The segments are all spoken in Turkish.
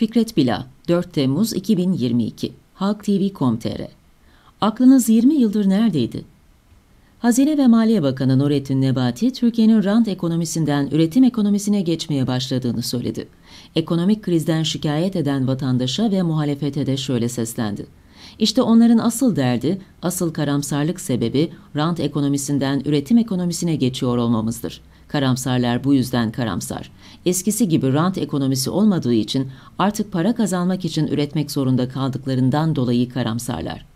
Fikret Bila, 4 Temmuz 2022, Halk TV.com.tr Aklınız 20 yıldır neredeydi? Hazine ve Maliye Bakanı Nurettin Nebati, Türkiye'nin rant ekonomisinden üretim ekonomisine geçmeye başladığını söyledi. Ekonomik krizden şikayet eden vatandaşa ve muhalefete de şöyle seslendi. İşte onların asıl derdi, asıl karamsarlık sebebi rant ekonomisinden üretim ekonomisine geçiyor olmamızdır. Karamsarlar bu yüzden karamsar. Eskisi gibi rant ekonomisi olmadığı için artık para kazanmak için üretmek zorunda kaldıklarından dolayı karamsarlar.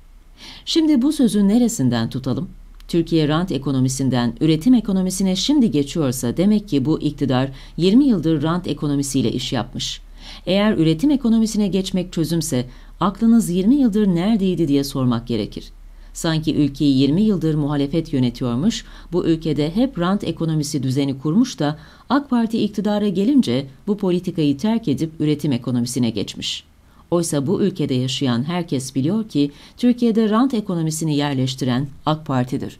Şimdi bu sözü neresinden tutalım? Türkiye rant ekonomisinden üretim ekonomisine şimdi geçiyorsa demek ki bu iktidar 20 yıldır rant ekonomisiyle iş yapmış. Eğer üretim ekonomisine geçmek çözümse aklınız 20 yıldır neredeydi diye sormak gerekir. Sanki ülkeyi 20 yıldır muhalefet yönetiyormuş, bu ülkede hep rant ekonomisi düzeni kurmuş da AK Parti iktidara gelince bu politikayı terk edip üretim ekonomisine geçmiş. Oysa bu ülkede yaşayan herkes biliyor ki Türkiye'de rant ekonomisini yerleştiren AK Parti'dir.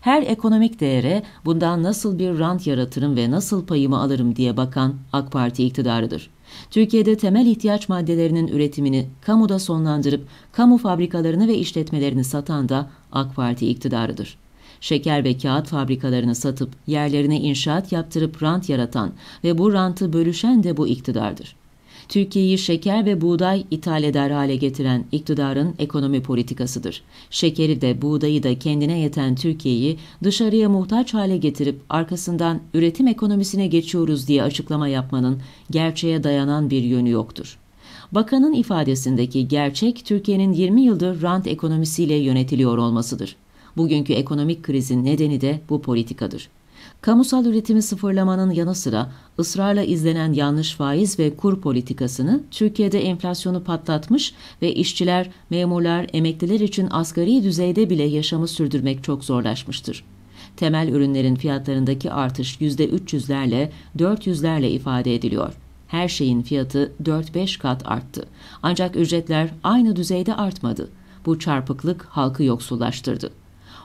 Her ekonomik değere bundan nasıl bir rant yaratırım ve nasıl payımı alırım diye bakan AK Parti iktidarıdır. Türkiye'de temel ihtiyaç maddelerinin üretimini kamuda sonlandırıp kamu fabrikalarını ve işletmelerini satan da AK Parti iktidarıdır şeker ve kağıt fabrikalarını satıp yerlerine inşaat yaptırıp rant yaratan ve bu rantı bölüşen de bu iktidardır. Türkiye'yi şeker ve buğday ithal eder hale getiren iktidarın ekonomi politikasıdır. Şekeri de buğdayı da kendine yeten Türkiye'yi dışarıya muhtaç hale getirip arkasından üretim ekonomisine geçiyoruz diye açıklama yapmanın gerçeğe dayanan bir yönü yoktur. Bakanın ifadesindeki gerçek Türkiye'nin 20 yıldır rant ekonomisiyle yönetiliyor olmasıdır. Bugünkü ekonomik krizin nedeni de bu politikadır. Kamusal üretimi sıfırlamanın yanı sıra ısrarla izlenen yanlış faiz ve kur politikasını Türkiye'de enflasyonu patlatmış ve işçiler, memurlar, emekliler için asgari düzeyde bile yaşamı sürdürmek çok zorlaşmıştır. Temel ürünlerin fiyatlarındaki artış %300'lerle, 400'lerle ifade ediliyor. Her şeyin fiyatı 4-5 kat arttı. Ancak ücretler aynı düzeyde artmadı. Bu çarpıklık halkı yoksullaştırdı.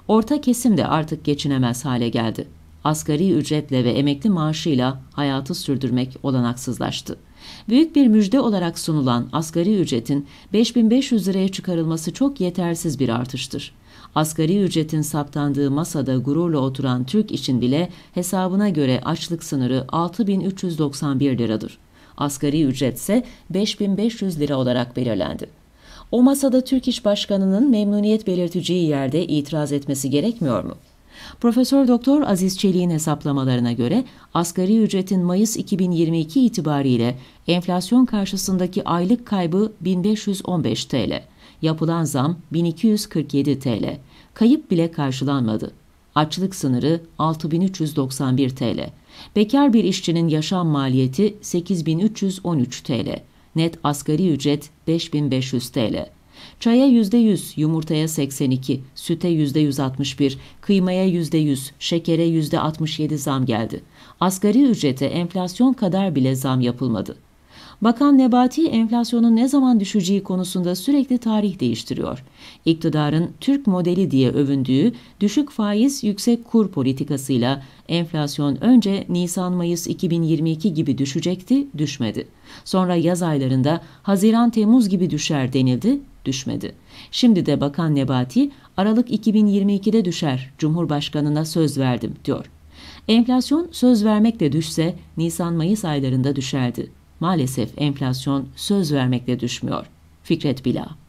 Orta kesim de artık geçinemez hale geldi asgari ücretle ve emekli maaşıyla hayatı sürdürmek olanaksızlaştı. Büyük bir müjde olarak sunulan asgari ücretin 5500 liraya çıkarılması çok yetersiz bir artıştır. Asgari ücretin saptandığı masada gururla oturan Türk için bile hesabına göre açlık sınırı 6391 liradır. Asgari ücret ise 5500 lira olarak belirlendi. O masada Türk İş Başkanı'nın memnuniyet belirteceği yerde itiraz etmesi gerekmiyor mu? Profesör Doktor Aziz Çelik'in hesaplamalarına göre asgari ücretin Mayıs 2022 itibariyle enflasyon karşısındaki aylık kaybı 1515 TL. Yapılan zam 1247 TL. Kayıp bile karşılanmadı. Açlık sınırı 6391 TL. Bekar bir işçinin yaşam maliyeti 8313 TL. Net asgari ücret 5500 TL. Çaya %100, yumurtaya 82, süte %161, kıymaya %100, şekere %67 zam geldi. Asgari ücrete enflasyon kadar bile zam yapılmadı. Bakan Nebati enflasyonun ne zaman düşeceği konusunda sürekli tarih değiştiriyor. İktidarın Türk modeli diye övündüğü düşük faiz yüksek kur politikasıyla enflasyon önce Nisan-Mayıs 2022 gibi düşecekti, düşmedi. Sonra yaz aylarında Haziran-Temmuz gibi düşer denildi, düşmedi. Şimdi de Bakan Nebati Aralık 2022'de düşer Cumhurbaşkanına söz verdim diyor. Enflasyon söz vermekle düşse Nisan-Mayıs aylarında düşerdi. Maalesef enflasyon söz vermekle düşmüyor. Fikret Bila